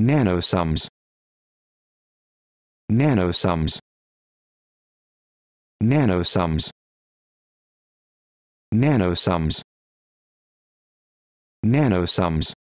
nanosums nanosums nanosums nanosums nanosums